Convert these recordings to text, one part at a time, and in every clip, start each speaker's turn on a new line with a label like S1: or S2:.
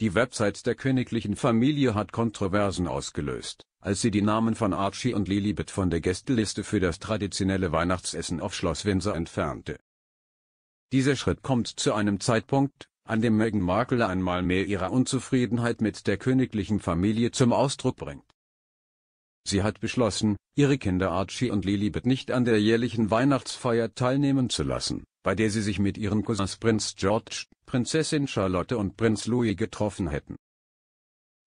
S1: Die Website der königlichen Familie hat Kontroversen ausgelöst, als sie die Namen von Archie und Lilibet von der Gästeliste für das traditionelle Weihnachtsessen auf Schloss Windsor entfernte. Dieser Schritt kommt zu einem Zeitpunkt, an dem Meghan Markle einmal mehr ihre Unzufriedenheit mit der königlichen Familie zum Ausdruck bringt. Sie hat beschlossen, ihre Kinder Archie und Lilibet nicht an der jährlichen Weihnachtsfeier teilnehmen zu lassen, bei der sie sich mit ihren Cousins Prinz George Prinzessin Charlotte und Prinz Louis getroffen hätten.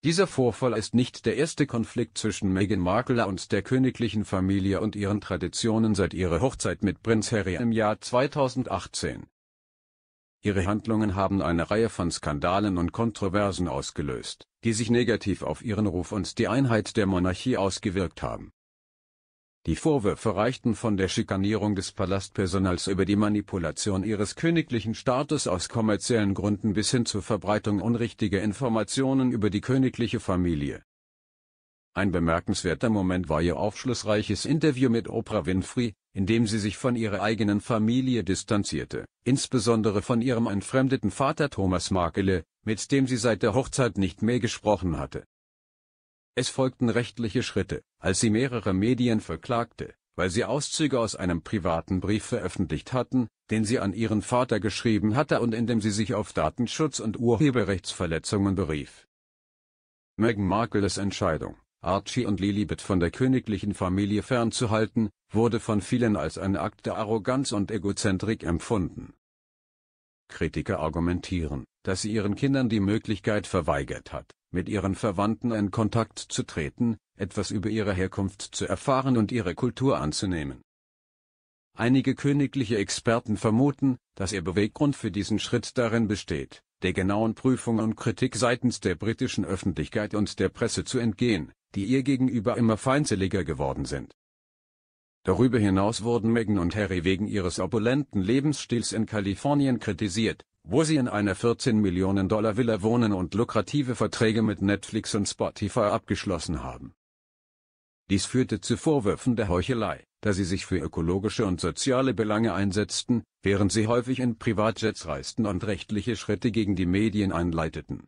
S1: Dieser Vorfall ist nicht der erste Konflikt zwischen Meghan Markle und der königlichen Familie und ihren Traditionen seit ihrer Hochzeit mit Prinz Harry im Jahr 2018. Ihre Handlungen haben eine Reihe von Skandalen und Kontroversen ausgelöst, die sich negativ auf ihren Ruf und die Einheit der Monarchie ausgewirkt haben. Die Vorwürfe reichten von der Schikanierung des Palastpersonals über die Manipulation ihres königlichen Staates aus kommerziellen Gründen bis hin zur Verbreitung unrichtiger Informationen über die königliche Familie. Ein bemerkenswerter Moment war ihr aufschlussreiches Interview mit Oprah Winfrey, in dem sie sich von ihrer eigenen Familie distanzierte, insbesondere von ihrem entfremdeten Vater Thomas Markele, mit dem sie seit der Hochzeit nicht mehr gesprochen hatte. Es folgten rechtliche Schritte, als sie mehrere Medien verklagte, weil sie Auszüge aus einem privaten Brief veröffentlicht hatten, den sie an ihren Vater geschrieben hatte und in dem sie sich auf Datenschutz und Urheberrechtsverletzungen berief. Meghan Markles Entscheidung, Archie und Lilibet von der königlichen Familie fernzuhalten, wurde von vielen als ein Akt der Arroganz und Egozentrik empfunden. Kritiker argumentieren, dass sie ihren Kindern die Möglichkeit verweigert hat, mit ihren Verwandten in Kontakt zu treten, etwas über ihre Herkunft zu erfahren und ihre Kultur anzunehmen. Einige königliche Experten vermuten, dass ihr Beweggrund für diesen Schritt darin besteht, der genauen Prüfung und Kritik seitens der britischen Öffentlichkeit und der Presse zu entgehen, die ihr gegenüber immer feindseliger geworden sind. Darüber hinaus wurden Meghan und Harry wegen ihres opulenten Lebensstils in Kalifornien kritisiert, wo sie in einer 14 Millionen Dollar Villa wohnen und lukrative Verträge mit Netflix und Spotify abgeschlossen haben. Dies führte zu Vorwürfen der Heuchelei, da sie sich für ökologische und soziale Belange einsetzten, während sie häufig in Privatjets reisten und rechtliche Schritte gegen die Medien einleiteten.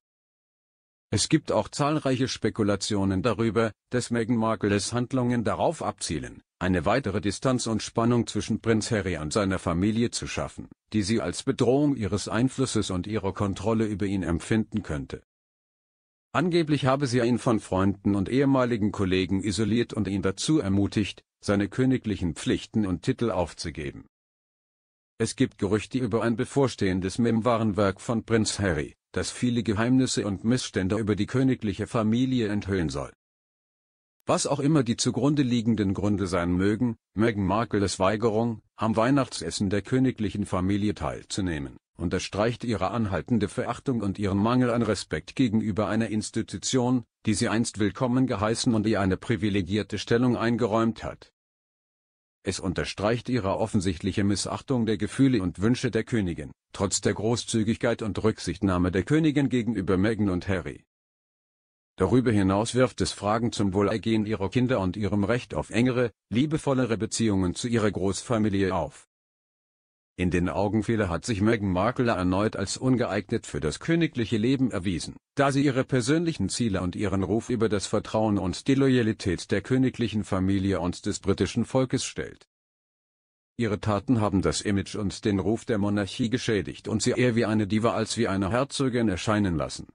S1: Es gibt auch zahlreiche Spekulationen darüber, dass Meghan Markles Handlungen darauf abzielen, eine weitere Distanz und Spannung zwischen Prinz Harry und seiner Familie zu schaffen, die sie als Bedrohung ihres Einflusses und ihrer Kontrolle über ihn empfinden könnte. Angeblich habe sie ihn von Freunden und ehemaligen Kollegen isoliert und ihn dazu ermutigt, seine königlichen Pflichten und Titel aufzugeben. Es gibt Gerüchte über ein bevorstehendes Memoirenwerk von Prinz Harry, das viele Geheimnisse und Missstände über die königliche Familie enthüllen soll. Was auch immer die zugrunde liegenden Gründe sein mögen, Meghan Markles Weigerung, am Weihnachtsessen der königlichen Familie teilzunehmen, unterstreicht ihre anhaltende Verachtung und ihren Mangel an Respekt gegenüber einer Institution, die sie einst willkommen geheißen und ihr eine privilegierte Stellung eingeräumt hat. Es unterstreicht ihre offensichtliche Missachtung der Gefühle und Wünsche der Königin, trotz der Großzügigkeit und Rücksichtnahme der Königin gegenüber Meghan und Harry. Darüber hinaus wirft es Fragen zum Wohlergehen ihrer Kinder und ihrem Recht auf engere, liebevollere Beziehungen zu ihrer Großfamilie auf. In den Augenfehler hat sich Meghan Markle erneut als ungeeignet für das königliche Leben erwiesen, da sie ihre persönlichen Ziele und ihren Ruf über das Vertrauen und die Loyalität der königlichen Familie und des britischen Volkes stellt. Ihre Taten haben das Image und den Ruf der Monarchie geschädigt und sie eher wie eine Diva als wie eine Herzogin erscheinen lassen.